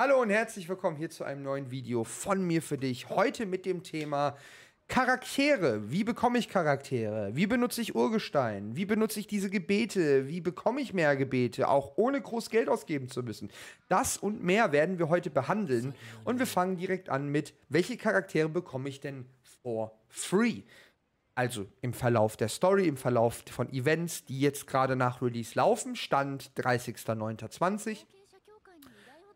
Hallo und herzlich willkommen hier zu einem neuen Video von mir für dich. Heute mit dem Thema Charaktere. Wie bekomme ich Charaktere? Wie benutze ich Urgestein? Wie benutze ich diese Gebete? Wie bekomme ich mehr Gebete? Auch ohne groß Geld ausgeben zu müssen. Das und mehr werden wir heute behandeln. Und wir fangen direkt an mit, welche Charaktere bekomme ich denn for free? also im Verlauf der Story, im Verlauf von Events, die jetzt gerade nach Release laufen, Stand 30.09.20,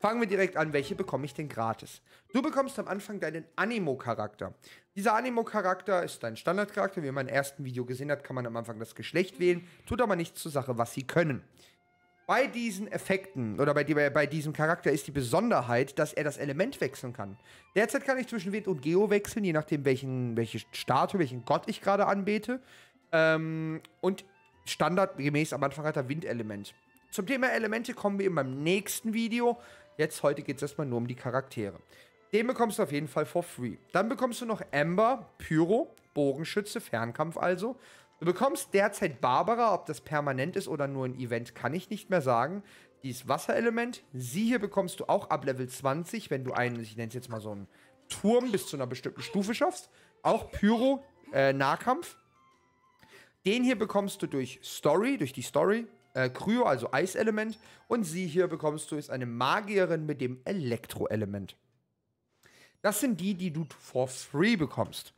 Fangen wir direkt an, welche bekomme ich denn gratis? Du bekommst am Anfang deinen Animo-Charakter. Dieser Animo-Charakter ist dein Standardcharakter. Wie man im ersten Video gesehen hat, kann man am Anfang das Geschlecht wählen, tut aber nichts zur Sache, was sie können. Bei diesen Effekten oder bei, bei, bei, diesem Charakter ist die Besonderheit, dass er das Element wechseln kann. Derzeit kann ich zwischen Wind und Geo wechseln, je nachdem, welchen, welche Statue, welchen Gott ich gerade anbete. Ähm, und standardgemäß am Anfang hat er Windelement. Zum Thema Elemente kommen wir in meinem nächsten Video. Jetzt, heute geht es erstmal nur um die Charaktere. Den bekommst du auf jeden Fall for free. Dann bekommst du noch Ember, Pyro, Bogenschütze, Fernkampf also. Du bekommst derzeit Barbara, ob das permanent ist oder nur ein Event, kann ich nicht mehr sagen. Die ist Wasserelement. Sie hier bekommst du auch ab Level 20, wenn du einen, ich nenne es jetzt mal so einen Turm bis zu einer bestimmten Stufe schaffst. Auch Pyro, äh, Nahkampf. Den hier bekommst du durch Story, durch die Story äh, Kryo, also Eiselement. Und sie hier bekommst du ist eine Magierin mit dem Elektroelement. Das sind die, die du for free bekommst.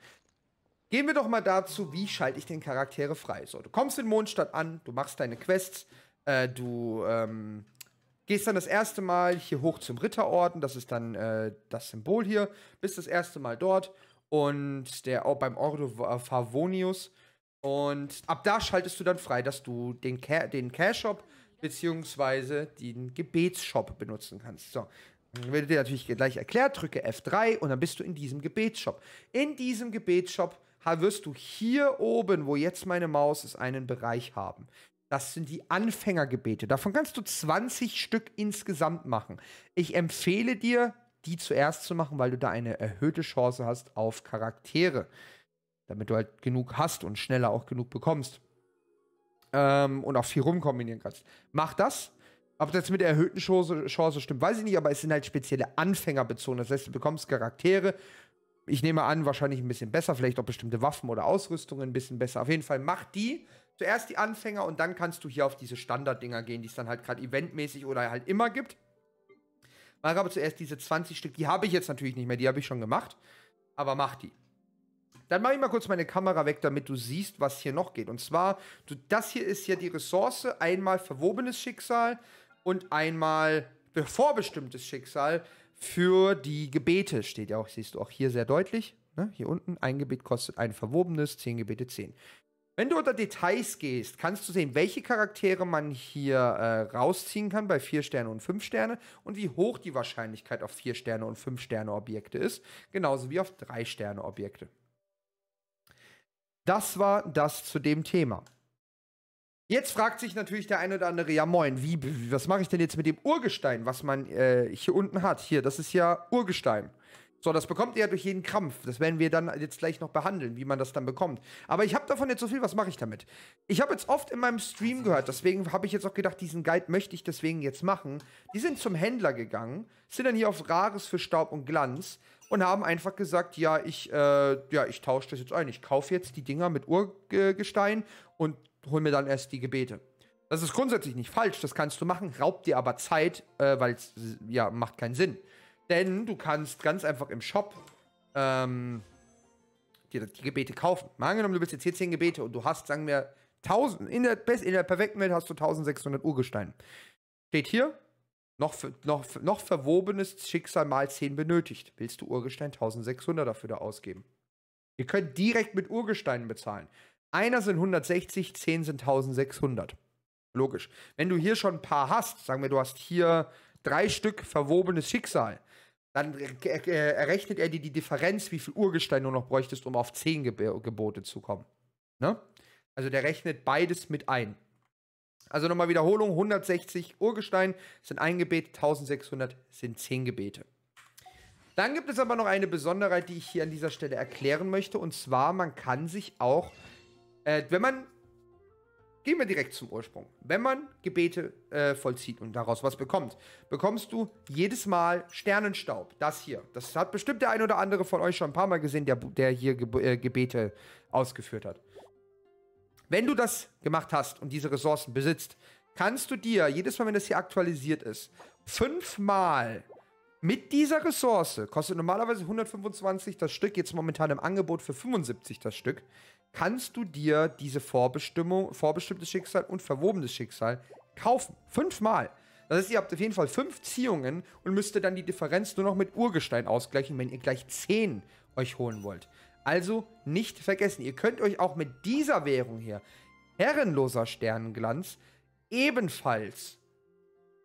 Gehen wir doch mal dazu, wie schalte ich den Charaktere frei. So, du kommst in Mondstadt an, du machst deine Quests, äh, du ähm, gehst dann das erste Mal hier hoch zum Ritterorden, das ist dann äh, das Symbol hier, bist das erste Mal dort und der, auch beim Ordo Favonius und ab da schaltest du dann frei, dass du den, Ca den Cash-Shop bzw. den Gebetsshop benutzen kannst. So. Dann wird dir natürlich gleich erklärt, drücke F3 und dann bist du in diesem Gebetsshop. In diesem Gebetsshop wirst du hier oben, wo jetzt meine Maus ist, einen Bereich haben. Das sind die Anfängergebete. Davon kannst du 20 Stück insgesamt machen. Ich empfehle dir, die zuerst zu machen, weil du da eine erhöhte Chance hast auf Charaktere damit du halt genug hast und schneller auch genug bekommst. Ähm, und auch viel rumkombinieren kannst. Mach das. Ob das mit der erhöhten Chance, Chance stimmt, weiß ich nicht, aber es sind halt spezielle Anfänger bezogen. Das heißt, du bekommst Charaktere. Ich nehme an, wahrscheinlich ein bisschen besser, vielleicht auch bestimmte Waffen oder Ausrüstungen ein bisschen besser. Auf jeden Fall mach die, zuerst die Anfänger und dann kannst du hier auf diese Standarddinger gehen, die es dann halt gerade eventmäßig oder halt immer gibt. Mach aber zuerst diese 20 Stück, die habe ich jetzt natürlich nicht mehr, die habe ich schon gemacht, aber mach die. Dann mache ich mal kurz meine Kamera weg, damit du siehst, was hier noch geht. Und zwar, du, das hier ist ja die Ressource, einmal verwobenes Schicksal und einmal vorbestimmtes Schicksal für die Gebete. Steht ja auch, siehst du auch hier sehr deutlich. Ne? Hier unten, ein Gebet kostet ein verwobenes, zehn Gebete zehn. Wenn du unter Details gehst, kannst du sehen, welche Charaktere man hier äh, rausziehen kann bei 4 Sterne und 5 Sterne und wie hoch die Wahrscheinlichkeit auf 4 Sterne und 5 Sterne Objekte ist, genauso wie auf 3 Sterne Objekte. Das war das zu dem Thema. Jetzt fragt sich natürlich der ein oder andere, ja moin, wie, was mache ich denn jetzt mit dem Urgestein, was man äh, hier unten hat? Hier, das ist ja Urgestein. So, das bekommt ihr ja durch jeden Krampf. Das werden wir dann jetzt gleich noch behandeln, wie man das dann bekommt. Aber ich habe davon jetzt so viel, was mache ich damit? Ich habe jetzt oft in meinem Stream gehört, deswegen habe ich jetzt auch gedacht, diesen Guide möchte ich deswegen jetzt machen. Die sind zum Händler gegangen, sind dann hier auf Rares für Staub und Glanz und haben einfach gesagt, ja, ich, äh, ja, ich tausche das jetzt ein. Ich kaufe jetzt die Dinger mit Urgestein und hol mir dann erst die Gebete. Das ist grundsätzlich nicht falsch, das kannst du machen, raubt dir aber Zeit, äh, weil es, ja, macht keinen Sinn. Denn du kannst ganz einfach im Shop ähm, dir die Gebete kaufen. Mal angenommen, du bist jetzt hier 10 Gebete und du hast, sagen wir, 1000. In der, in der perfekten Welt hast du 1600 Urgestein. Steht hier, noch, noch, noch verwobenes Schicksal mal 10 benötigt. Willst du Urgestein 1600 dafür da ausgeben? Ihr könnt direkt mit Urgesteinen bezahlen. Einer sind 160, 10 sind 1600. Logisch. Wenn du hier schon ein paar hast, sagen wir, du hast hier drei Stück verwobenes Schicksal, dann äh, errechnet er dir die Differenz, wie viel Urgestein du noch bräuchtest, um auf 10 Geb äh, Gebote zu kommen. Ne? Also der rechnet beides mit ein. Also nochmal Wiederholung: 160 Urgestein sind ein Gebet, 1600 sind 10 Gebete. Dann gibt es aber noch eine Besonderheit, die ich hier an dieser Stelle erklären möchte. Und zwar, man kann sich auch, äh, wenn man Gehen wir direkt zum Ursprung. Wenn man Gebete äh, vollzieht und daraus was bekommt, bekommst du jedes Mal Sternenstaub. Das hier. Das hat bestimmt der ein oder andere von euch schon ein paar Mal gesehen, der, der hier Ge äh, Gebete ausgeführt hat. Wenn du das gemacht hast und diese Ressourcen besitzt, kannst du dir, jedes Mal, wenn das hier aktualisiert ist, fünfmal mit dieser Ressource, kostet normalerweise 125 das Stück, jetzt momentan im Angebot für 75 das Stück, kannst du dir diese Vorbestimmung, vorbestimmtes Schicksal und verwobenes Schicksal kaufen. Fünfmal. Das heißt, ihr habt auf jeden Fall fünf Ziehungen und müsst dann die Differenz nur noch mit Urgestein ausgleichen, wenn ihr gleich zehn euch holen wollt. Also nicht vergessen, ihr könnt euch auch mit dieser Währung hier, herrenloser Sternenglanz, ebenfalls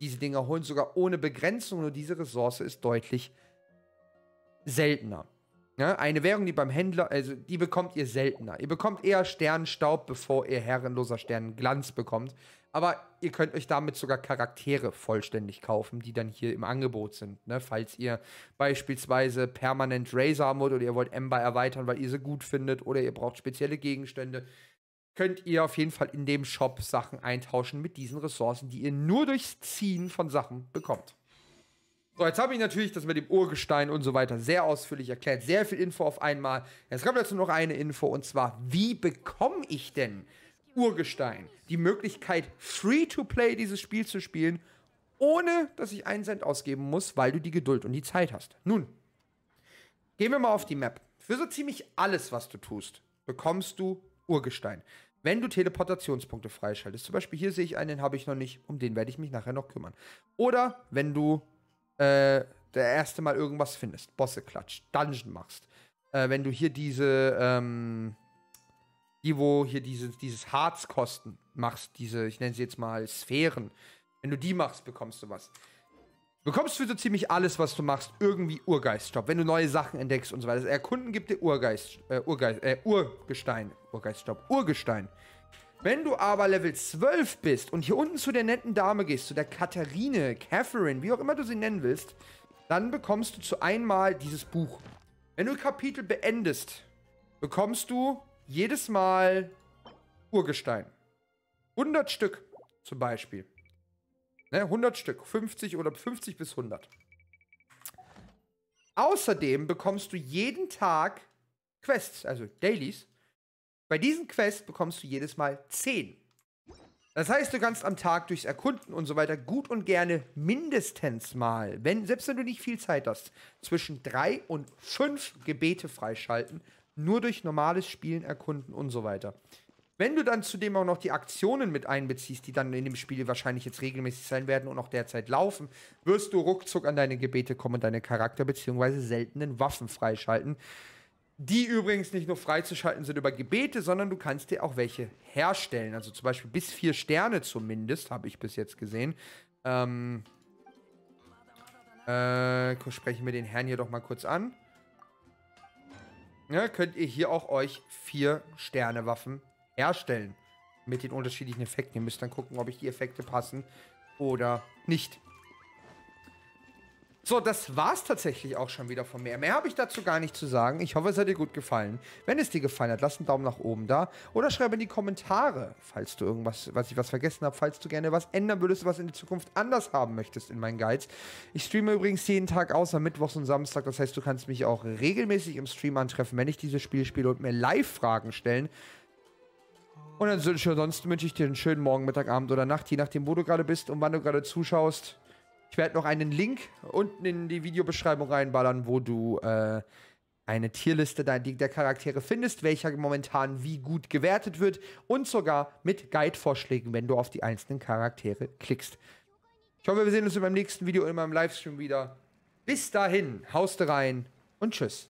diese Dinger holen, sogar ohne Begrenzung, nur diese Ressource ist deutlich seltener. Ja, ne? eine Währung, die beim Händler, also die bekommt ihr seltener. Ihr bekommt eher Sternenstaub, bevor ihr herrenloser Sternenglanz bekommt. Aber ihr könnt euch damit sogar Charaktere vollständig kaufen, die dann hier im Angebot sind. Ne? Falls ihr beispielsweise permanent Razor haben wollt oder ihr wollt Ember erweitern, weil ihr sie gut findet oder ihr braucht spezielle Gegenstände, könnt ihr auf jeden Fall in dem Shop Sachen eintauschen mit diesen Ressourcen, die ihr nur durchs Ziehen von Sachen bekommt. So, jetzt habe ich natürlich das mit dem Urgestein und so weiter sehr ausführlich erklärt. Sehr viel Info auf einmal. Jetzt kommt dazu noch eine Info und zwar, wie bekomme ich denn Urgestein? Die Möglichkeit, free to play dieses Spiel zu spielen, ohne dass ich einen Cent ausgeben muss, weil du die Geduld und die Zeit hast. Nun, gehen wir mal auf die Map. Für so ziemlich alles, was du tust, bekommst du Urgestein. Wenn du Teleportationspunkte freischaltest, zum Beispiel hier sehe ich einen, den habe ich noch nicht, um den werde ich mich nachher noch kümmern. Oder wenn du äh, der erste Mal irgendwas findest, Bosse klatscht, Dungeon machst. Äh, wenn du hier diese, ähm, die, wo hier diese, dieses Harzkosten machst, diese, ich nenne sie jetzt mal Sphären, wenn du die machst, bekommst du was. Bekommst für so ziemlich alles, was du machst, irgendwie Urgeiststopp, wenn du neue Sachen entdeckst und so weiter. Also Erkunden gibt dir Urgeist, äh, Urgeist, äh, Urgestein, Urgeiststopp, Urgestein. Wenn du aber Level 12 bist und hier unten zu der netten Dame gehst, zu der Katharine, Catherine, wie auch immer du sie nennen willst, dann bekommst du zu einmal dieses Buch. Wenn du Kapitel beendest, bekommst du jedes Mal Urgestein. 100 Stück zum Beispiel. Ne, 100 Stück, 50 oder 50 bis 100. Außerdem bekommst du jeden Tag Quests, also Dailies, bei diesen Quests bekommst du jedes Mal 10. Das heißt, du kannst am Tag durchs Erkunden und so weiter gut und gerne mindestens mal, wenn, selbst wenn du nicht viel Zeit hast, zwischen drei und fünf Gebete freischalten, nur durch normales Spielen, Erkunden und so weiter. Wenn du dann zudem auch noch die Aktionen mit einbeziehst, die dann in dem Spiel wahrscheinlich jetzt regelmäßig sein werden und auch derzeit laufen, wirst du ruckzuck an deine Gebete kommen und deine Charakter- bzw. seltenen Waffen freischalten die übrigens nicht nur freizuschalten sind über Gebete, sondern du kannst dir auch welche herstellen. Also zum Beispiel bis vier Sterne zumindest, habe ich bis jetzt gesehen. Ähm, äh, sprechen wir den Herrn hier doch mal kurz an. Ja, könnt ihr hier auch euch vier Sterne Waffen herstellen. Mit den unterschiedlichen Effekten. Ihr müsst dann gucken, ob ich die Effekte passen oder nicht. So, das war's tatsächlich auch schon wieder von mir. Mehr habe ich dazu gar nicht zu sagen. Ich hoffe, es hat dir gut gefallen. Wenn es dir gefallen hat, lass einen Daumen nach oben da oder schreib in die Kommentare, falls du irgendwas, was ich was vergessen habe, falls du gerne was ändern würdest, was in der Zukunft anders haben möchtest in meinen Guides. Ich streame übrigens jeden Tag außer Mittwochs und Samstag. Das heißt, du kannst mich auch regelmäßig im Stream antreffen, wenn ich dieses Spiel spiele und mir Live-Fragen stellen. Und ansonsten wünsche ich dir einen schönen Morgen, Mittag, Abend oder Nacht, je nachdem, wo du gerade bist und wann du gerade zuschaust. Ich werde noch einen Link unten in die Videobeschreibung reinballern, wo du äh, eine Tierliste der Charaktere findest, welcher momentan wie gut gewertet wird und sogar mit Guide-Vorschlägen, wenn du auf die einzelnen Charaktere klickst. Ich hoffe, wir sehen uns in meinem nächsten Video und in meinem Livestream wieder. Bis dahin, haust rein und tschüss.